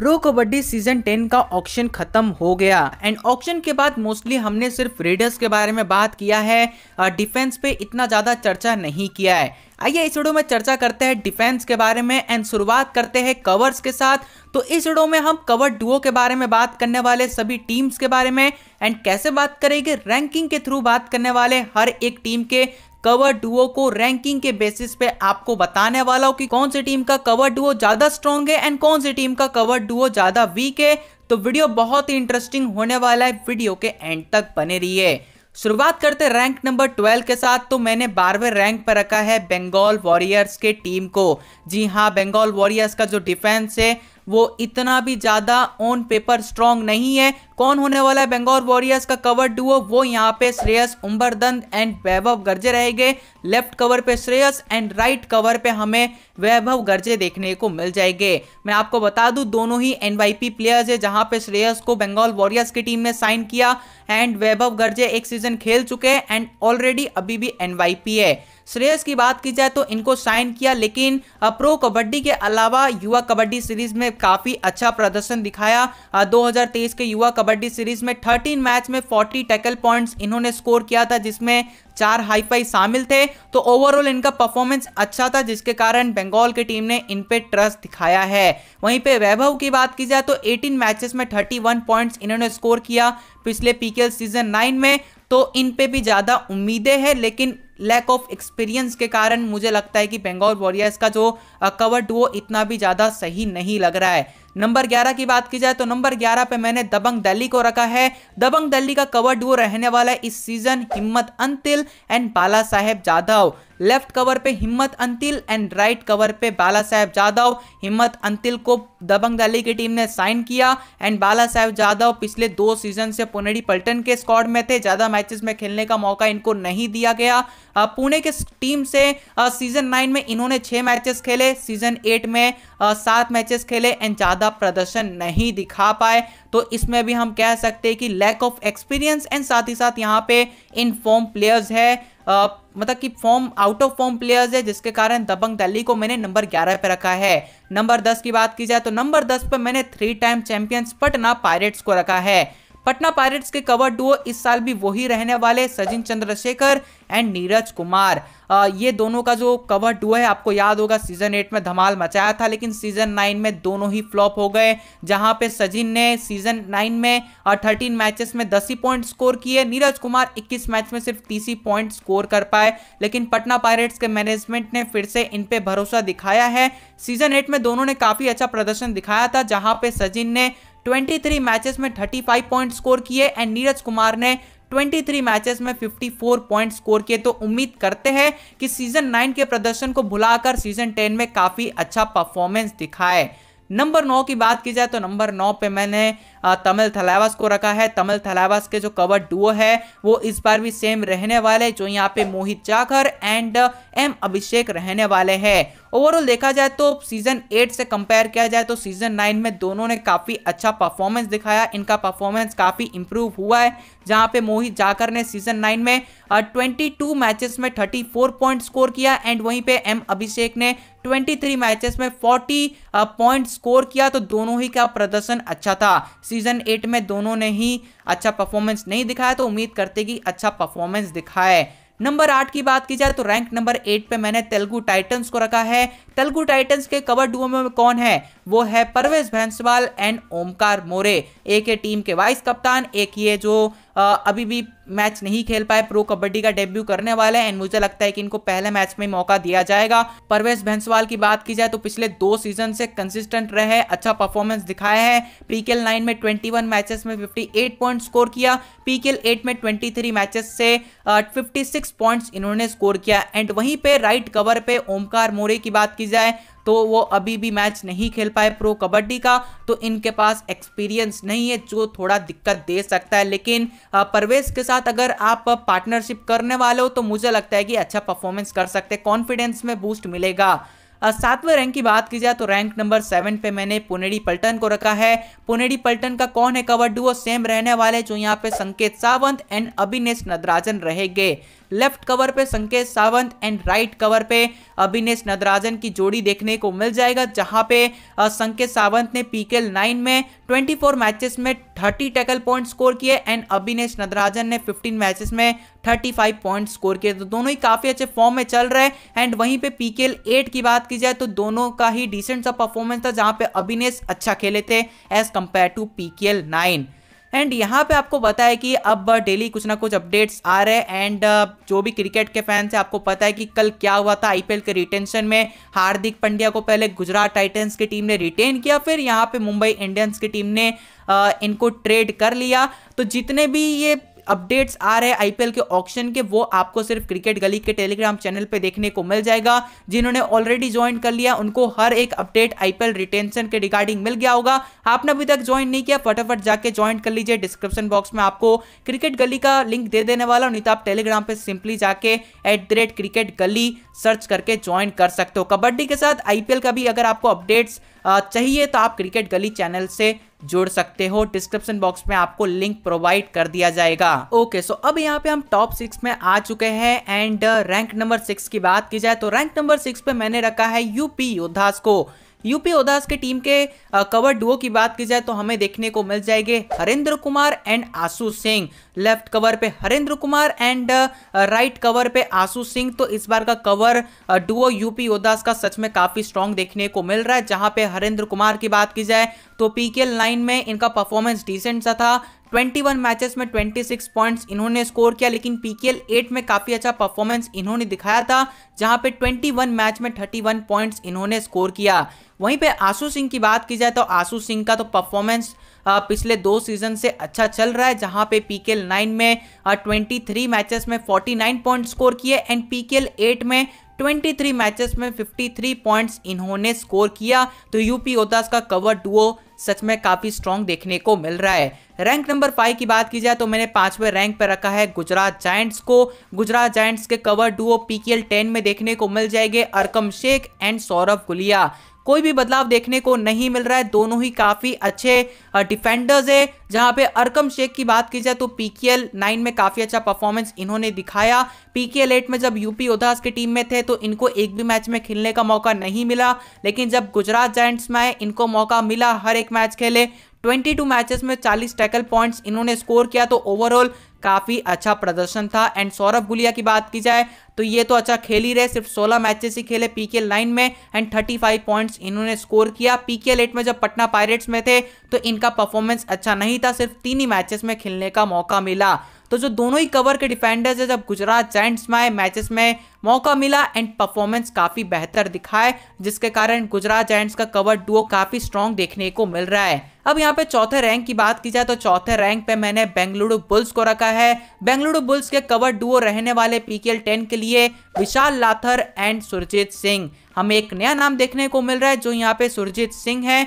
pro kabaddi season ten का option खत्म हो गया एंड ऑप्शन के बाद मोस्टली हमने सिर्फ रेडर्स के बारे में बात किया है डिफेंस पे इतना ज़्यादा चर्चा नहीं किया है आइए इस वीडियो में चर्चा करते हैं डिफेंस के बारे में एंड शुरुआत करते हैं कवर्स के साथ तो इस वीडियो में हम कवर डुओ के बारे में बात करने वाले सभी टीम्स के बारे में एंड कैसे बात करेंगे रैंकिंग के थ्रू बात करने वाले हर एक टीम के कवर डुओ को रैंकिंग के बेसिस पे आपको बताने वाला हूँ कि कौन सी टीम का कवर डुओ ज्यादा स्ट्रॉन्ग है एंड कौन सी टीम का कवर डुओ ज्यादा वीक है तो वीडियो बहुत ही इंटरेस्टिंग होने वाला है वीडियो के एंड तक बने रहिए शुरुआत करते रैंक नंबर 12 के साथ तो मैंने बारहवें रैंक पर रखा है बंगाल वॉरियर्स के टीम को जी हाँ बंगाल वॉरियर्स का जो डिफेंस है वो इतना भी ज़्यादा ऑन पेपर स्ट्रांग नहीं है कौन होने वाला है बेंगौर वॉरियर्स का कवर डुओ वो यहाँ पे श्रेयस उम्बरदंद एंड वैभव गर्जे रहेंगे लेफ्ट कवर पे श्रेयस एंड राइट कवर पे हमें वैभव गर्जे देखने को मिल जाएंगे मैं आपको बता दूं दोनों ही एनवाईपी प्लेयर्स है जहां पे श्रेयस को बंगाल वॉरियर्स की टीम ने साइन किया एंड वैभव गर्जे एक सीजन खेल चुके हैं एंड ऑलरेडी अभी भी एनवाईपी है श्रेयस की बात की जाए तो इनको साइन किया लेकिन प्रो कबड्डी के अलावा युवा कबड्डी सीरीज में काफ़ी अच्छा प्रदर्शन दिखाया 2023 के युवा कबड्डी सीरीज में 13 मैच में 40 टैकल पॉइंट्स इन्होंने स्कोर किया था जिसमें चार हाईफाई शामिल थे तो ओवरऑल इनका परफॉर्मेंस अच्छा था जिसके कारण बंगाल की टीम ने इन पे ट्रस्ट दिखाया है वहीं पे वैभव की बात की जाए तो 18 मैचेस में 31 पॉइंट्स इन्होंने स्कोर किया पिछले पीकेएल सीजन 9 में तो इन पे भी ज़्यादा उम्मीदें हैं लेकिन लैक ऑफ एक्सपीरियंस के कारण मुझे लगता है कि बंगाल वॉरियर्स का जो कवर वो इतना भी ज़्यादा सही नहीं लग रहा है नंबर ग्यारह की बात की जाए तो नंबर ग्यारह पे मैंने दबंग दिल्ली को रखा है दबंग दिल्ली का कवर डू रहने वाला है इस season Himmat Antil and Bala Saheb Jadhav left cover पे Himmat Antil and right cover पे बाला साहेब जादव हिम्मत अंतिल को दबंग दली की टीम ने साइन किया एंड बाला साहेब जादव पिछले दो सीजन से पुनेडी पल्टन के स्क्वाड में थे ज़्यादा मैचेस में खेलने का मौका इनको नहीं दिया गया पुणे के टीम से सीजन नाइन में इन्होंने छः मैचेस खेले सीजन एट में सात मैचेस खेले एंड ज़्यादा प्रदर्शन नहीं दिखा पाए तो इसमें भी हम कह सकते हैं कि लैक ऑफ एक्सपीरियंस एंड साथ ही साथ यहाँ पे इन फॉर्म प्लेयर्स है आ, मतलब कि form out of form players है जिसके कारण दबंग दिल्ली को मैंने नंबर 11 पे रखा है नंबर 10 की बात की जाए तो नंबर 10 पे मैंने three time champions Patna Pirates को रखा है पटना पायरेट्स के कवर डुओ इस साल भी वही रहने वाले सचिन चंद्रशेखर एंड नीरज कुमार आ, ये दोनों का जो कवर डुओ है आपको याद होगा सीजन एट में धमाल मचाया था लेकिन सीजन नाइन में दोनों ही फ्लॉप हो गए जहां पे सचिन ने सीजन नाइन में थर्टीन मैचेस में दस ही पॉइंट स्कोर किए नीरज कुमार इक्कीस मैच में सिर्फ तीस ही पॉइंट स्कोर कर पाए लेकिन पटना पायरेट्स के मैनेजमेंट ने फिर से इन पे भरोसा दिखाया है सीजन एट में दोनों ने काफी अच्छा प्रदर्शन दिखाया था जहां पे सचिन ने 23 मैचेस में 35 पॉइंट स्कोर किए एंड नीरज कुमार ने 23 मैचेस में 54 पॉइंट स्कोर किए तो उम्मीद करते हैं कि सीजन 9 के प्रदर्शन को भुलाकर सीजन 10 में काफ़ी अच्छा परफॉर्मेंस दिखाए नंबर नौ की बात की जाए तो नंबर नौ पे मैंने तमिल थलावास को रखा है तमिल थलावास के जो कवर डुओ है वो इस बार भी सेम रहने वाले जो यहाँ पे मोहित जाखर एंड एम अभिषेक रहने वाले हैं ओवरऑल देखा जाए तो सीजन एट से कंपेयर किया जाए तो सीजन नाइन में दोनों ने काफ़ी अच्छा परफॉर्मेंस दिखाया इनका परफॉर्मेंस काफ़ी इंप्रूव हुआ है जहां पे मोहित जाकर ने सीजन नाइन में ट्वेंटी टू मैचेस में थर्टी फोर पॉइंट स्कोर किया एंड वहीं पे एम अभिषेक ने 23 मैचेस में 40 पॉइंट स्कोर किया तो दोनों ही का प्रदर्शन अच्छा था सीजन एट में दोनों ने ही अच्छा परफॉर्मेंस नहीं दिखाया तो उम्मीद करते कि अच्छा परफॉर्मेंस दिखाए नंबर आठ की बात की जाए तो रैंक नंबर एट पे मैंने तेलुगु टाइटन्स को रखा है तेलुगु टाइटंस के कवर डुओ में कौन है वो है परवेज भैंसवाल एंड ओमकार मोरे एक है टीम के वाइस कप्तान एक ये जो आ, अभी भी मैच नहीं खेल पाए प्रो कबड्डी का डेब्यू करने वाले हैं एंड मुझे लगता है कि इनको पहले मैच में मौका दिया जाएगा परवेश भैंसवाल की बात की जाए तो पिछले दो सीजन से कंसिस्टेंट रहे अच्छा परफॉर्मेंस दिखाया है पीकेएल नाइन में 21 मैचेस में 58 पॉइंट स्कोर किया पीकेएल एट में 23 मैचेस से फिफ्टी सिक्स पॉइंट्स इन्होंने स्कोर किया एंड वहीं पर राइट कवर पे ओमकार मोरे की बात की जाए तो वो अभी भी मैच नहीं खेल पाए प्रो कबड्डी का तो इनके पास एक्सपीरियंस नहीं है जो थोड़ा दिक्कत दे सकता है लेकिन परवेश के साथ अगर आप पार्टनरशिप करने वाले हो तो मुझे लगता है कि अच्छा परफॉर्मेंस कर सकते हैं कॉन्फिडेंस में बूस्ट मिलेगा सातवें रैंक की बात की जाए तो रैंक नंबर सेवन पे मैंने पुनेडी पल्टन को रखा है पुनेडी पल्टन का कौन है कवर डुओ सेम रहने वाले जो यहाँ पे संकेत सावंत एंड अभिनेश नदराजन रहेंगे लेफ्ट कवर पे संकेत सावंत एंड राइट कवर पे अभिनेश नदराजन की जोड़ी देखने को मिल जाएगा जहां पे संकेत सावंत ने पीकेएल नाइन में 24 मैचेस में 30 टैकल पॉइंट स्कोर किए एंड अभिनेश नदराजन ने 15 मैचेस में 35 पॉइंट स्कोर किए तो दोनों ही काफी अच्छे फॉर्म में चल रहे हैं एंड वहीं पे पीकेएल एट की बात की जाए तो दोनों का ही डिसेंट सा परफॉर्मेंस था जहां पे अभिनेश अच्छा खेले थे as compare to PKL nine and यहाँ पे आपको बताया कि अब डेली कुछ ना कुछ अपडेट्स आ रहे हैं एंड uh, जो भी क्रिकेट के फैंस हैं आपको पता है कि कल क्या हुआ था आईपीएल के रिटेंशन में हार्दिक पंड्या को पहले गुजरात टाइटन्स की टीम ने रिटेन किया फिर यहाँ पे मुंबई इंडियंस की टीम ने uh, इनको ट्रेड कर लिया तो जितने भी ये अपडेट्स आ रहे हैं आईपीएल के ऑप्शन के वो आपको सिर्फ क्रिकेट गली के टेलीग्राम चैनल पे देखने को मिल जाएगा जिन्होंने ऑलरेडी ज्वाइन कर लिया उनको हर एक अपडेट आईपीएल रिटेंशन के रिगार्डिंग मिल गया होगा आपने अभी तक ज्वाइन नहीं किया फटाफट जाके ज्वाइन कर लीजिए डिस्क्रिप्शन बॉक्स में आपको क्रिकेट गली का लिंक दे देने वाला नहीं तो आप टेलीग्राम पर सिंपली जाके एट क्रिकेट गली सर्च करके ज्वाइन कर सकते हो कबड्डी के साथ आईपीएल का भी अगर आपको अपडेट्स चाहिए तो आप क्रिकेट गली चैनल से जोड़ सकते हो डिस्क्रिप्शन बॉक्स में आपको लिंक प्रोवाइड कर दिया जाएगा ओके okay, सो so अब यहाँ पे हम टॉप सिक्स में आ चुके हैं एंड रैंक नंबर सिक्स की बात की जाए तो रैंक नंबर सिक्स पे मैंने रखा है यूपी योद्धास को यूपी ओदास के टीम के कवर डुओ की बात की जाए तो हमें देखने को मिल जाएंगे Harendra Kumar and Ashu Singh left cover पे Harendra Kumar and right cover पे आशू सिंह तो इस बार का कवर डुओ यूपी ओदास का सच में काफी स्ट्रांग देखने को मिल रहा है जहां पे हरेंद्र कुमार की बात की जाए तो पीके लाइन में इनका परफॉर्मेंस डिसेंट सा था 21 मैचेस में 26 पॉइंट्स इन्होंने स्कोर किया लेकिन पीकेएल 8 में काफ़ी अच्छा परफॉर्मेंस इन्होंने दिखाया था जहां पे 21 मैच में 31 पॉइंट्स इन्होंने स्कोर किया वहीं पे आशू सिंह की बात की जाए तो आशू सिंह का तो परफॉर्मेंस पिछले दो सीजन से अच्छा चल रहा है जहां पे पीकेएल 9 में 23 मैचेस में 49 पॉइंट स्कोर किए एंड पीकेएल 8 में 23 मैचेस में 53 पॉइंट्स इन्होंने स्कोर किया तो यूपी ओतास का कवर डुओ सच में काफी स्ट्रॉन्ग देखने को मिल रहा है रैंक नंबर फाइव की बात की जाए तो मैंने पांचवें रैंक पर रखा है गुजरात जायंट्स को गुजरात जायंट्स के कवर डुओ पीकेएल टेन में देखने को मिल जाएंगे अरकम शेख एंड सौरभ गुलिया कोई भी बदलाव देखने को नहीं मिल रहा है दोनों ही काफ़ी अच्छे डिफेंडर्स है जहां पे अरकम शेख की बात की जाए तो पीकेएल नाइन में काफ़ी अच्छा परफॉर्मेंस इन्होंने दिखाया पीकेएल एट में जब यूपी ओधास की टीम में थे तो इनको एक भी मैच में खेलने का मौका नहीं मिला लेकिन जब गुजरात जैंट्स में आए इनको मौका मिला हर एक मैच खेले 22 मैचेस में 40 टैकल पॉइंट्स इन्होंने स्कोर किया तो ओवरऑल काफ़ी अच्छा प्रदर्शन था एंड सौरभ गुलिया की बात की जाए तो ये तो अच्छा खेल ही रहे सिर्फ सोलह मैचेस ही खेले पीके लाइन में एंड थर्टी फाइव पॉइंट्स इन्होंने स्कोर किया पीके एट में जब पटना पायरेट्स में थे तो इनका परफॉर्मेंस अच्छा नहीं था सिर्फ तीन ही मैचेस में खेलने का मौका मिला तो जो दोनों ही कवर के डिफेंडर्स है जब गुजरात जैंट्स में आए मैचेस में मौका मिला एंड परफॉर्मेंस काफ़ी बेहतर दिखाए जिसके कारण गुजरात जैंट्स का कवर डुओ काफ़ी स्ट्रॉन्ग देखने को मिल रहा है अब यहाँ पे चौथे रैंक की बात की जाए तो चौथे रैंक पे मैंने बेंगलुरु बुल्स को रखा है बेंगलुरु बुल्स के कवर डुओ रहने वाले पीकेएल टेन के लिए विशाल लाथर एंड सुरजीत सिंह हमें एक नया नाम देखने को मिल रहा है जो यहाँ पे सुरजीत सिंह है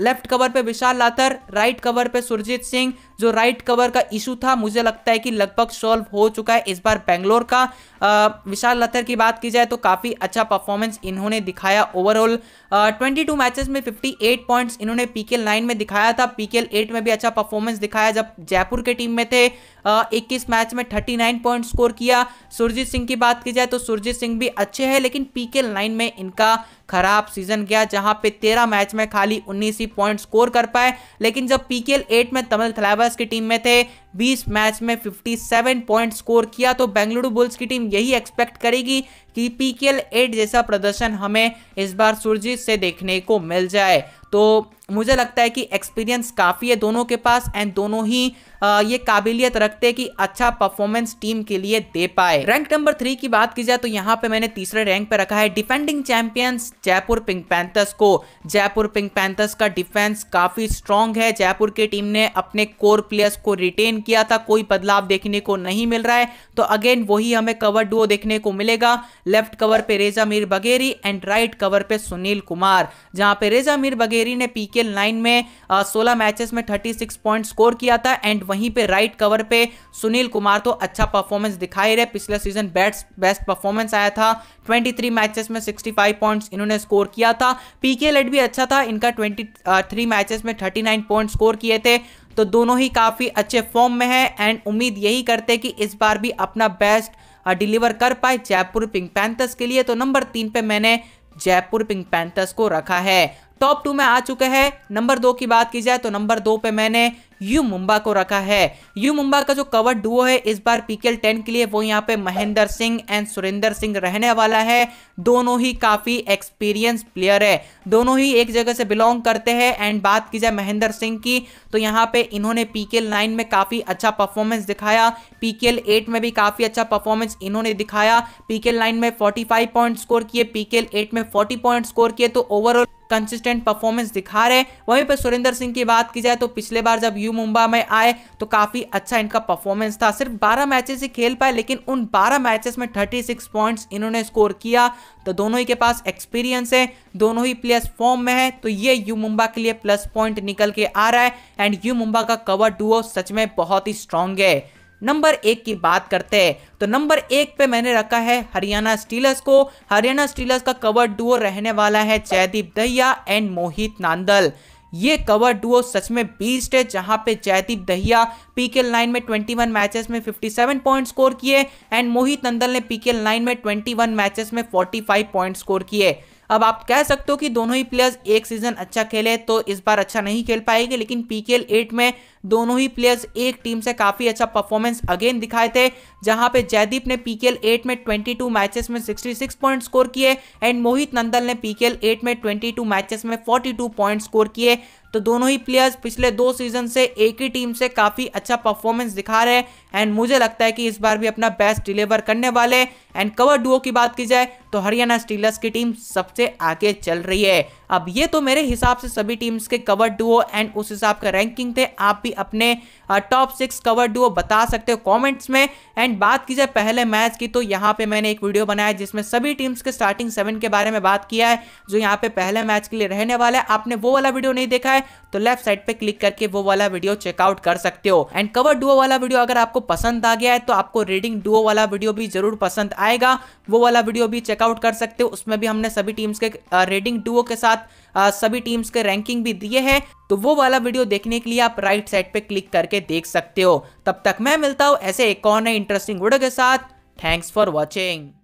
लेफ्ट कवर पे विशाल लाथर राइट कवर पे सुरजीत सिंह जो राइट कवर का इशू था मुझे लगता है कि लगभग सॉल्व हो चुका है इस बार बेंगलोर का आ, विशाल लथर की बात की जाए तो काफ़ी अच्छा परफॉर्मेंस इन्होंने दिखाया ओवरऑल 22 मैचेस में 58 पॉइंट्स इन्होंने पीकेएल 9 में दिखाया था पीकेएल 8 में भी अच्छा परफॉर्मेंस दिखाया जब जयपुर के टीम में थे इक्कीस मैच में थर्टी नाइन स्कोर किया सुरजीत सिंह की बात की जाए तो सुरजीत सिंह भी अच्छे हैं लेकिन पीकेएल नाइन में इनका खराब सीजन गया जहां पे तेरह मैच में खाली उन्नीस ही पॉइंट स्कोर कर पाए लेकिन जब पीकेएल एट में तमिल थलाइवर्स की टीम में थे 20 मैच में 57 पॉइंट स्कोर किया तो बेंगलुरु बुल्स की टीम यही एक्सपेक्ट करेगी कि पीकेएल एट जैसा प्रदर्शन हमें इस बार सुरजीत से देखने को मिल जाए तो मुझे लगता है कि एक्सपीरियंस काफ़ी है दोनों के पास एंड दोनों ही आ, ये काबिलियत रखते कि अच्छा परफॉर्मेंस टीम के लिए दे पाए रैंक नंबर थ्री की बात की जाए तो यहाँ पे मैंने तीसरे रैंक पे रखा है defending champions Jaipur Pink Panthers को जयपुर पिंक पैंथर्स का डिफेंस काफ़ी स्ट्रांग है जयपुर की टीम ने अपने कोर प्लेयर्स को रिटेन किया था कोई बदलाव देखने को नहीं मिल रहा है तो अगेन वही हमें कवर डुओ देखने को मिलेगा लेफ्ट कवर पे Reza Mir Bagheri and right cover पे सुनील कुमार जहाँ पे रेजा मीर बगेरी ने पी आईपीएल नाइन में सोलह मैचेस में थर्टी सिक्स पॉइंट स्कोर किया था एंड वहीं पे राइट कवर पे सुनील कुमार तो अच्छा परफॉर्मेंस दिखाई रहे पिछले सीजन बेस्ट बेस्ट परफॉर्मेंस आया था 23 मैचेस में 65 पॉइंट्स इन्होंने स्कोर किया था पीके लेट भी अच्छा था इनका 23 मैचेस में 39 पॉइंट स्कोर किए थे तो दोनों ही काफ़ी अच्छे फॉर्म में है एंड उम्मीद यही करते कि इस बार भी अपना बेस्ट डिलीवर कर पाए जयपुर पिंक पैंथर्स के लिए तो नंबर तीन पे मैंने जयपुर पिंक पैंथर्स को रखा है टॉप टू में आ चुके हैं नंबर दो की बात की जाए तो नंबर दो पे मैंने यू मुंबा को रखा है यू मुंबा का जो कवर डुओ है इस बार पीकेएल टेन के लिए वो यहाँ पे महेंद्र सिंह एंड सुरेंद्र सिंह रहने वाला है दोनों ही काफ़ी एक्सपीरियंस प्लेयर है दोनों ही एक जगह से बिलोंग करते हैं एंड बात की जाए महेंद्र सिंह की तो यहाँ पे इन्होंने पीकेएल नाइन में काफ़ी अच्छा परफॉर्मेंस दिखाया पीकेएल एट में भी काफ़ी अच्छा परफॉर्मेंस इन्होंने दिखाया पीकेएल नाइन में 45 पॉइंट स्कोर किए पीकेएल एट में 40 पॉइंट स्कोर किए तो ओवरऑल कंसिस्टेंट परफॉर्मेंस दिखा रहे वहीं पर सुरेंद्र सिंह की बात की जाए तो पिछले बार जब यू मुंबा में आए तो काफ़ी अच्छा इनका परफॉर्मेंस था सिर्फ 12 मैचेस ही खेल पाए लेकिन उन 12 मैचेस में 36 पॉइंट्स इन्होंने स्कोर किया तो दोनों ही के पास एक्सपीरियंस है दोनों ही प्लेयर्स फॉर्म में है तो ये यू मुंबा के लिए प्लस पॉइंट निकल के आ रहा है एंड यू मुंबा का कवर डुओ सच में बहुत ही स्ट्रांग है नंबर एक की बात करते हैं तो नंबर एक पे मैंने रखा है हरियाणा स्टीलर्स को हरियाणा स्टीलर्स का कवर डुओ रहने वाला है जयदीप दहिया एंड मोहित नांदल ये कवर डुओ सच में बीस्ट है जहां पे जयदीप दहिया पीकेएल नाइन में 21 मैचेस में 57 पॉइंट स्कोर किए एंड मोहित नंदल ने पीकेएल नाइन में 21 मैचेस में 45 पॉइंट स्कोर किए अब आप कह सकते हो कि दोनों ही प्लेयर्स एक सीजन अच्छा खेले तो इस बार अच्छा नहीं खेल पाएंगे लेकिन पीकेएल एट में दोनों ही प्लेयर्स एक टीम से काफी अच्छा परफॉर्मेंस अगेन दिखाए थे जहां पे जयदीप ने पीकेएल 8 में 22 मैचेस में 66 पॉइंट स्कोर किए एंड मोहित नंदल ने पीकेएल 8 में 22 मैचेस में 42 पॉइंट स्कोर किए तो दोनों ही प्लेयर्स पिछले दो सीजन से एक ही टीम से काफ़ी अच्छा परफॉर्मेंस दिखा रहे हैं एंड मुझे लगता है कि इस बार भी अपना बेस्ट डिलीवर करने वाले एंड कवर डुओ की बात की जाए तो हरियाणा स्टीलर्स की टीम सबसे आगे चल रही है अब ये तो मेरे हिसाब से सभी टीम्स के कवर डुओ एंड उस हिसाब का रैंकिंग थे आप भी अपने टॉप सिक्स कवर डू बता सकते हो कमेंट्स में एंड बात की जाए पहले मैच की तो यहाँ पे मैंने एक वीडियो बनाया जिसमें सभी टीम्स के स्टार्टिंग सेवन के बारे में बात किया है जो यहाँ पे पहले मैच के लिए रहने वाला है आपने वो वाला वीडियो नहीं देखा है तो लेफ्ट साइड पे क्लिक करके वो वाला वीडियो चेकआउट कर सकते हो एंड कवर डुओ वाला वीडियो अगर आपको पसंद आ गया है तो आपको रीडिंग डुओ वाला वीडियो भी जरूर पसंद आएगा वो वाला वीडियो भी चेकआउट कर सकते हो उसमें भी हमने सभी टीम्स के रीडिंग डुओ के साथ सभी टीम्स के रैंकिंग भी दिए हैं तो वो वाला वीडियो देखने के लिए आप राइट साइड पे क्लिक करके देख सकते हो तब तक मैं मिलता हूँ ऐसे एक और नए इंटरेस्टिंग वीडियो के साथ थैंक्स फॉर वॉचिंग